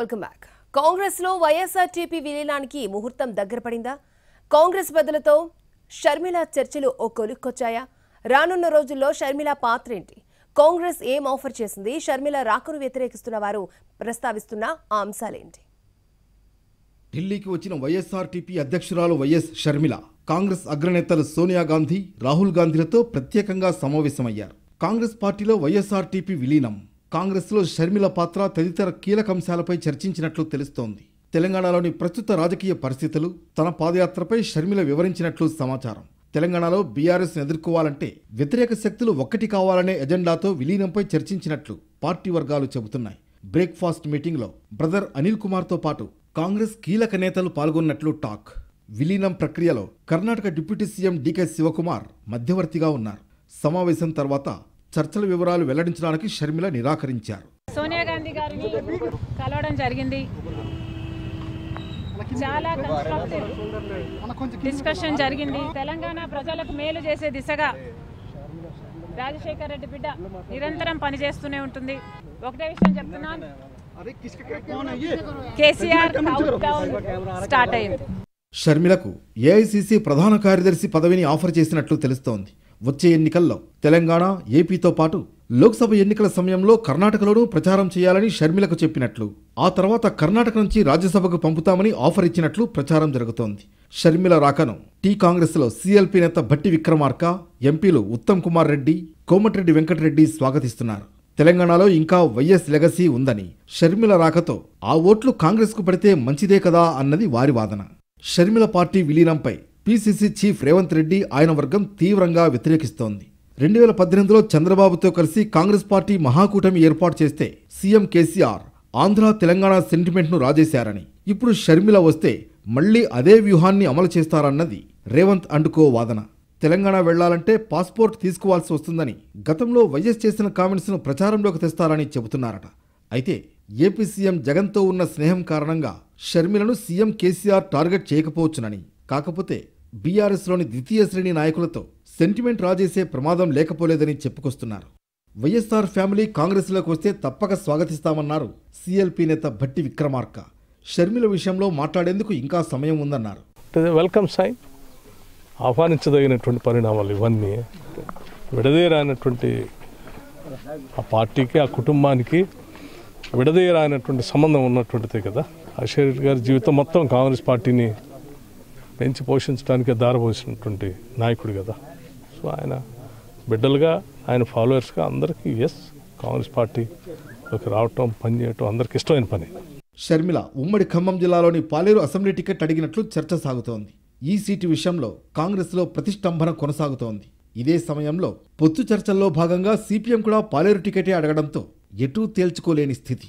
welcome back కాంగ్రెస్లో YSRTP విలీనానికి ముహూర్తం దగ్గర పడిందా కాంగ్రెస్ బదులతో షర్మిల చర్చలు ఓ కొలుక్కొచ్చాయా రానున్న రోజుల్లో షర్మిల పాత్ర ఏంటి కాంగ్రెస్ ఏం ఆఫర్ చేసింది షర్మిల రాకును వ్యతిరేకిస్తున్న వారు ప్రస్తావిస్తున్న ఆ అంశాలేంటి ఢిల్లీకి వచ్చిన వైఎస్ఆర్టీపీ అధ్యక్షురాలు వైఎస్ షర్మిల కాంగ్రెస్ అగ్రనేతలు సోనియా గాంధీ రాహుల్ గాంధీలతో ప్రత్యేకంగా సమావేశమయ్యారు కాంగ్రెస్ పార్టీలో వైఎస్ఆర్టీపీ విలీనం కాంగ్రెస్లో షర్మిల పాత్ర తదితర కీలక అంశాలపై చర్చించినట్లు తెలుస్తోంది తెలంగాణలోని ప్రస్తుత రాజకీయ పరిస్థితులు తన పాదయాత్రపై షర్మిల వివరించినట్లు సమాచారం తెలంగాణలో బీఆర్ఎస్ను ఎదుర్కోవాలంటే వ్యతిరేక శక్తులు ఒక్కటి కావాలనే ఎజెండాతో విలీనంపై చర్చించినట్లు పార్టీ వర్గాలు చెబుతున్నాయి బ్రేక్ఫాస్ట్ మీటింగ్లో బ్రదర్ అనిల్ కుమార్తో పాటు కాంగ్రెస్ కీలక నేతలు పాల్గొన్నట్లు టాక్ విలీనం ప్రక్రియలో Karnataka deputy CM DK Shivakumar మధ్యవర్తిగా ఉన్నారు సమావేశం తర్వాత చర్చల వివరాలు వెల్లడించడానికి షర్మిల నిరాకరించారు సోనియా గాంధీ గారిని కలవడం జరిగింది చాలా డిస్కషన్ జరిగింది తెలంగాణ ప్రజలకు మేలు చేసే దిశగా రాజశేఖర రెడ్డి బిడ్డ నిరంతరం పనిచేస్తూనే ఉంటుంది ఒకటే విషయం చెప్తున్నాను కేసీఆర్ స్టార్ట్ అయింది షర్మిలకు ఏఐసిసి ప్రధాన కార్యదర్శి పదవిని ఆఫర్ చేసినట్లు తెలుస్తోంది వచ్చే ఎన్నికల్లో తెలంగాణ ఏపీతో పాటు లోక్సభ ఎన్నికల సమయంలో కర్ణాటకలోనూ ప్రచారం చేయాలని షర్మిలకు చెప్పినట్లు ఆ తర్వాత కర్ణాటక నుంచి రాజ్యసభకు పంపుతామని ఆఫర్ ఇచ్చినట్లు ప్రచారం జరుగుతోంది షర్మిల రాకను టీ కాంగ్రెస్లో సీఎల్పీ నేత భట్టి విక్రమార్క ఎంపీలు ఉత్తమ్ కుమార్ రెడ్డి కోమటిరెడ్డి వెంకటరెడ్డి స్వాగతిస్తున్నారు తెలంగాణలో ఇంకా వైఎస్ లెగసీ ఉందని షర్మిల రాకతో ఆ ఓట్లు కాంగ్రెస్కు పడితే మంచిదే కదా అన్నది వారి వాదన షర్మిల పార్టీ విలీనంపై పీసీసీ చీఫ్ రేవంత్ రెడ్డి ఆయన వర్గం తీవ్రంగా వ్యతిరేకిస్తోంది రెండు వేల పద్దెనిమిదిలో చంద్రబాబుతో కలిసి కాంగ్రెస్ పార్టీ మహాకూటమి ఏర్పాటు చేస్తే సీఎం కేసీఆర్ ఆంధ్ర తెలంగాణ సెంటిమెంట్ను రాజేశారని ఇప్పుడు షర్మిల వస్తే మళ్లీ అదే వ్యూహాన్ని అమలు చేస్తారన్నది రేవంత్ అంటుకో వాదన తెలంగాణ వెళ్లాలంటే పాస్పోర్ట్ తీసుకోవాల్సి వస్తుందని గతంలో వైఎస్ చేసిన కామెంట్స్ను ప్రచారంలోకి తెస్తారని చెబుతున్నారట అయితే ఏపీ సీఎం జగన్తో ఉన్న స్నేహం కారణంగా షర్మిలను సీఎం కేసీఆర్ టార్గెట్ చేయకపోవచ్చునని కాకపోతే బీఆర్ఎస్లోని ద్వితీయ శ్రేణి నాయకులతో సెంటిమెంట్ రాజేసే ప్రమాదం లేకపోలేదని చెప్పుకొస్తున్నారు వైఎస్ఆర్ ఫ్యామిలీ కాంగ్రెస్లోకి వస్తే తప్పక స్వాగతిస్తామన్నారు సిఎల్పి నేత భట్టి విక్రమార్క షర్మిల విషయంలో మాట్లాడేందుకు ఇంకా సమయం ఉందన్నారు వెల్కమ్ సాయి ఆహ్వానించదగినటువంటి పరిణామాలు ఇవన్నీ విడదీరానటువంటి ఆ పార్టీకి ఆ కుటుంబానికి విడదీరానటువంటి సంబంధం ఉన్నటువంటిదే కదా అశేర్ గారి జీవితం మొత్తం కాంగ్రెస్ పార్టీని పెంచి పోషించడానికే దారపోసినటువంటి నాయకుడు కదా సో ఆయన బిడ్డలుగా ఆయన ఫాలోవర్స్గా అందరికీ ఎస్ కాంగ్రెస్ పార్టీలోకి రావటం పనిచేయటం అందరికి ఇష్టమైన పని షర్మిల ఉమ్మడి ఖమ్మం జిల్లాలోని పాలేరు అసెంబ్లీ టికెట్ అడిగినట్లు చర్చ సాగుతోంది ఈ సీటు విషయంలో కాంగ్రెస్లో ప్రతిష్టంభన కొనసాగుతోంది ఇదే సమయంలో పొత్తు చర్చల్లో భాగంగా సిపిఎం కూడా పాలేరు టికెటే అడగడంతో ఎటూ తేల్చుకోలేని స్థితి